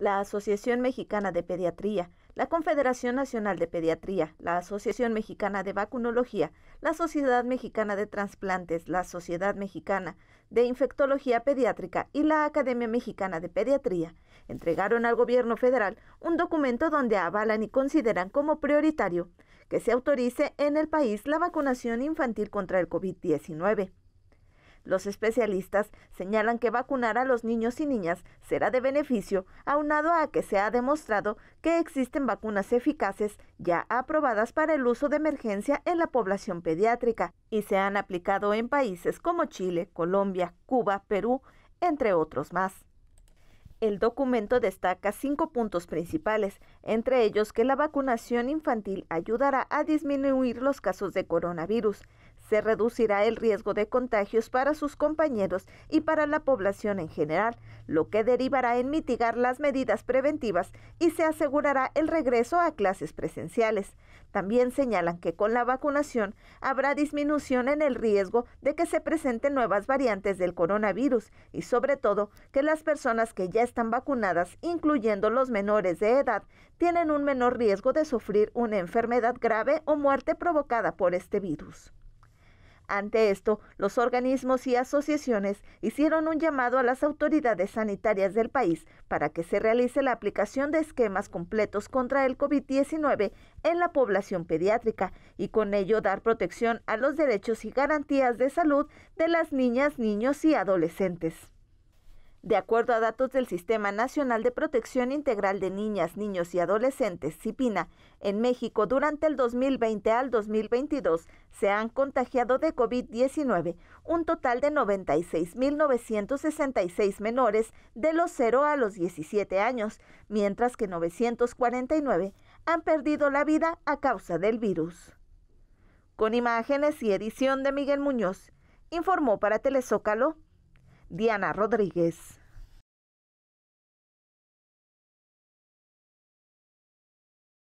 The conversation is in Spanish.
la Asociación Mexicana de Pediatría, la Confederación Nacional de Pediatría, la Asociación Mexicana de Vacunología, la Sociedad Mexicana de Transplantes, la Sociedad Mexicana de Infectología Pediátrica y la Academia Mexicana de Pediatría entregaron al gobierno federal un documento donde avalan y consideran como prioritario que se autorice en el país la vacunación infantil contra el COVID-19 los especialistas señalan que vacunar a los niños y niñas será de beneficio, aunado a que se ha demostrado que existen vacunas eficaces ya aprobadas para el uso de emergencia en la población pediátrica y se han aplicado en países como Chile, Colombia, Cuba, Perú, entre otros más. El documento destaca cinco puntos principales, entre ellos que la vacunación infantil ayudará a disminuir los casos de coronavirus, se reducirá el riesgo de contagios para sus compañeros y para la población en general, lo que derivará en mitigar las medidas preventivas y se asegurará el regreso a clases presenciales. También señalan que con la vacunación habrá disminución en el riesgo de que se presenten nuevas variantes del coronavirus y sobre todo que las personas que ya están vacunadas, incluyendo los menores de edad, tienen un menor riesgo de sufrir una enfermedad grave o muerte provocada por este virus. Ante esto, los organismos y asociaciones hicieron un llamado a las autoridades sanitarias del país para que se realice la aplicación de esquemas completos contra el COVID-19 en la población pediátrica y con ello dar protección a los derechos y garantías de salud de las niñas, niños y adolescentes. De acuerdo a datos del Sistema Nacional de Protección Integral de Niñas, Niños y Adolescentes, CIPINA, en México durante el 2020 al 2022 se han contagiado de COVID-19 un total de 96.966 menores de los 0 a los 17 años, mientras que 949 han perdido la vida a causa del virus. Con imágenes y edición de Miguel Muñoz, informó para Telezócalo Diana Rodríguez.